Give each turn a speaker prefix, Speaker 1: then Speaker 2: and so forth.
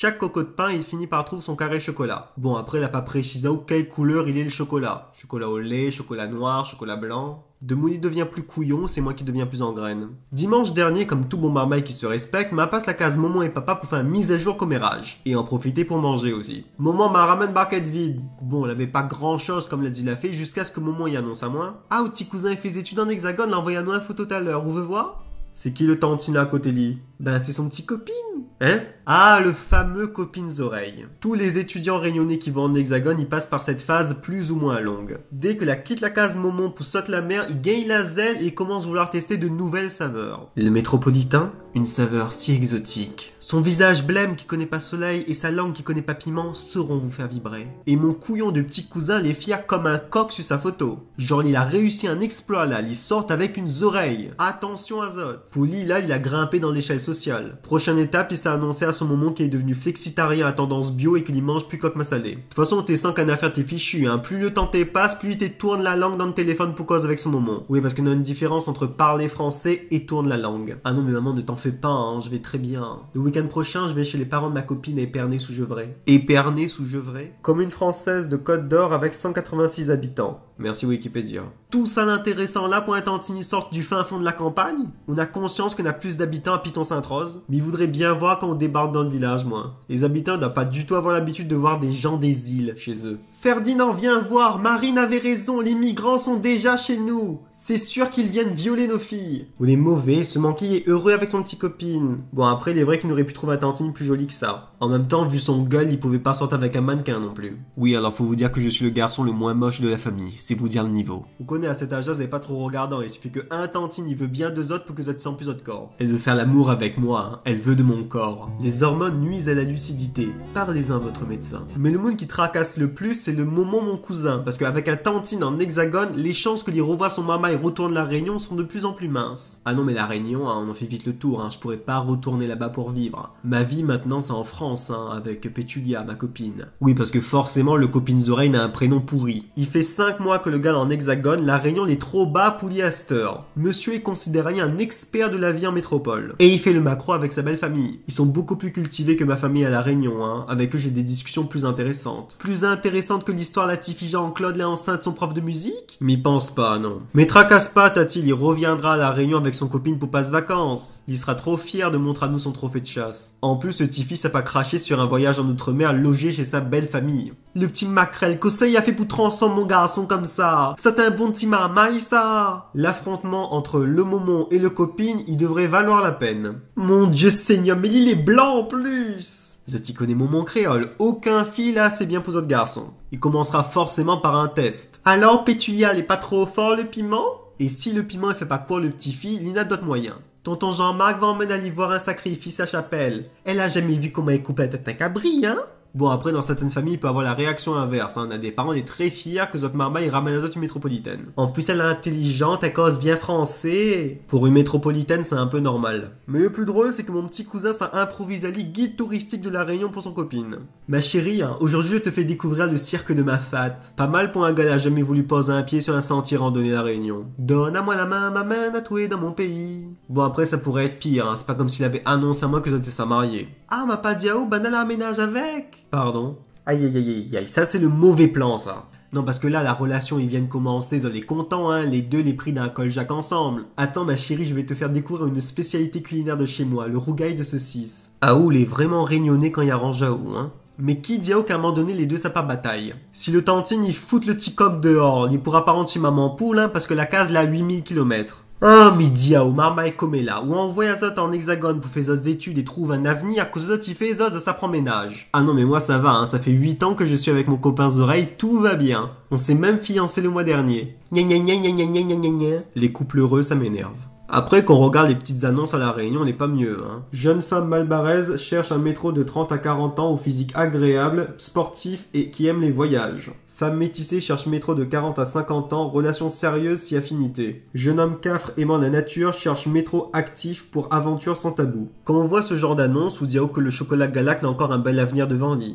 Speaker 1: Chaque coco de pain, il finit par trouver son carré chocolat. Bon, après, il n'a pas précisé à quelle couleur il est le chocolat. Chocolat au lait, chocolat noir, chocolat blanc. De Mouni devient plus couillon, c'est moi qui deviens plus en graine. Dimanche dernier, comme tout bon marmaille qui se respecte, ma passe la case Maman et Papa pour faire une mise à jour commérage. Et en profiter pour manger aussi. Maman m'a ramené une barquette vide. Bon, elle avait pas grand chose comme l'a dit la fée, jusqu'à ce que Maman y annonce à moi. Ah, au petit cousin, il fait études en hexagone, l'a un photo tout à l'heure, on veut voir C'est qui le tantina à côté lit Ben, c'est son petit copine. Hein ah, le fameux copines oreilles. Tous les étudiants réunionnais qui vont en hexagone ils passent par cette phase plus ou moins longue. Dès que la quitte la case moment pour saute la mer, ils gagne la zèle et commencent à vouloir tester de nouvelles saveurs. Le métropolitain, une saveur si exotique. Son visage blême qui connaît pas soleil et sa langue qui connaît pas piment sauront vous faire vibrer. Et mon couillon de petit cousin les fia comme un coq sur sa photo. Genre il a réussi un exploit là, il sort avec une oreille. Attention à Pour Pouli là il a grimpé dans l'échelle sociale. Prochaine étape il s'est annoncé à son moment qui est devenu flexitarien à tendance bio et qu'il ne mange plus coque salée. De toute façon, t'es sans qu'un affaire, t'es fichu, hein. Plus le temps passe, plus il te tourne la langue dans le téléphone pour cause avec son moment. Oui, parce qu'on a une différence entre parler français et tourner la langue. Ah non, mais maman, ne t'en fais pas, hein. Je vais très bien. Le week-end prochain, je vais chez les parents de ma copine à Épernay sous gevray Épernay sous Comme Commune française de Côte d'Or avec 186 habitants. Merci Wikipédia. Tout ça d'intéressant là, Tantini sorte du fin fond de la campagne. On a conscience qu'on a plus d'habitants à piton sainte rose Mais il voudrait bien voir quand on débarque dans le village, moi. Les habitants doivent pas du tout avoir l'habitude de voir des gens des îles chez eux. Ferdinand, viens voir, Marine avait raison, les migrants sont déjà chez nous. C'est sûr qu'ils viennent violer nos filles. On les mauvais, ce manquer est heureux avec son petit copine. Bon, après, il est vrai qu'il n'aurait pu trouver un tantine plus joli que ça. En même temps, vu son gueule, il pouvait pas sortir avec un mannequin non plus. Oui, alors faut vous dire que je suis le garçon le moins moche de la famille c'est vous dire le niveau. On connaît à cet âge-là, vous n'êtes pas trop regardant, il suffit que un tantine il veut bien deux autres pour que vous êtes sans plus votre corps. Elle veut faire l'amour avec moi, hein. elle veut de mon corps. Les hormones nuisent à la lucidité. Parlez-en à votre médecin. Mais le monde qui tracasse le plus, c'est le moment mon cousin, parce qu'avec un tantine en hexagone, les chances que revoie son maman et retourne la Réunion sont de plus en plus minces. Ah non mais la Réunion, hein, on en fait vite le tour, hein. je pourrais pas retourner là-bas pour vivre. Ma vie maintenant c'est en France, avec Pétulia, ma copine. Oui parce que forcément le copine Zoraine a un prénom pourri. Il fait 5 mois que le gars en hexagone, la Réunion, est trop bas polyester. Monsieur est considéré un expert de la vie en métropole. Et il fait le macro avec sa belle famille. Ils sont beaucoup plus cultivés que ma famille à la Réunion, hein. Avec eux, j'ai des discussions plus intéressantes. Plus intéressantes que l'histoire Tiffy Jean-Claude, là, de son prof de musique? Mais pense pas, non. Mais tracasse pas, Tati, il reviendra à la Réunion avec son copine pour passe vacances. Il sera trop fier de montrer à nous son trophée de chasse. En plus, le Tiffy, s'est pas craché sur un voyage en Outre-mer logé chez sa belle famille. Le petit maquereau conseil a fait pour ensemble mon garçon comme ça. C'est un bon petit Maïssa. ça. L'affrontement entre le moment et le copine, il devrait valoir la peine. Mon dieu seigneur, mais il est blanc en plus. Je t'y connais mon créole, aucun fil là, c'est bien pour votre garçon. Il commencera forcément par un test. Alors, Pétulia, n'est pas trop fort le piment Et si le piment ne fait pas quoi le petit-fille, il n'a d'autres moyens. Tonton Jean-Marc va emmener aller voir un sacrifice à chapelle. Elle a jamais vu comment il coupe la tête d'un cabri, hein Bon, après, dans certaines familles, il peut avoir la réaction inverse. Hein. On a des parents, on très fiers que Zot Marmaille ramène à Zot métropolitaine. En plus, elle est intelligente, elle cause bien français. Pour une métropolitaine, c'est un peu normal. Mais le plus drôle, c'est que mon petit cousin, ça improvisé guide touristique de la Réunion pour son copine. Ma chérie, hein, aujourd'hui, je te fais découvrir le cirque de ma fat. Pas mal pour un gars qui a jamais voulu poser un pied sur un sentier randonné à la Réunion. Donne à moi la main, ma main à tatouée dans mon pays. Bon, après, ça pourrait être pire. Hein. C'est pas comme s'il avait annoncé à moi que j'étais sa mariée. Ah, ma Padiao, ah, oh, ben ménage avec Pardon Aïe, aïe, aïe, aïe, ça c'est le mauvais plan, ça. Non, parce que là, la relation, ils viennent commencer, ils les contents, hein, les deux les prix d'un coljac ensemble. Attends, ma chérie, je vais te faire découvrir une spécialité culinaire de chez moi, le rougail de saucisse. Aoul ah, est vraiment réunionné quand il arrange Aou, hein. Mais qui dit qu'à un moment donné, les deux, ça part bataille Si le tantine, il fout le petit coq dehors, il pourra pas rentrer maman poule, hein, parce que la case, là, 8000 km. Un midi ou et où ou envoie Azot en hexagone pour faire ses études et trouve un avenir, que zot il fait zot ça prend ménage. Ah non mais moi ça va, hein, ça fait 8 ans que je suis avec mon copain Zoreille, tout va bien. On s'est même fiancé le mois dernier. nya nya nya nya nya nya nya nya Les couples heureux ça m'énerve. Après qu'on regarde les petites annonces à la réunion, on n'est pas mieux. Hein. Jeune femme malbaraise cherche un métro de 30 à 40 ans au physique agréable, sportif et qui aime les voyages. Femme métissée cherche métro de 40 à 50 ans, relations sérieuses si affinités Jeune homme cafre aimant la nature cherche métro actif pour aventure sans tabou. Quand on voit ce genre d'annonce, on dit oh, que le chocolat galac n'a encore un bel avenir devant lui.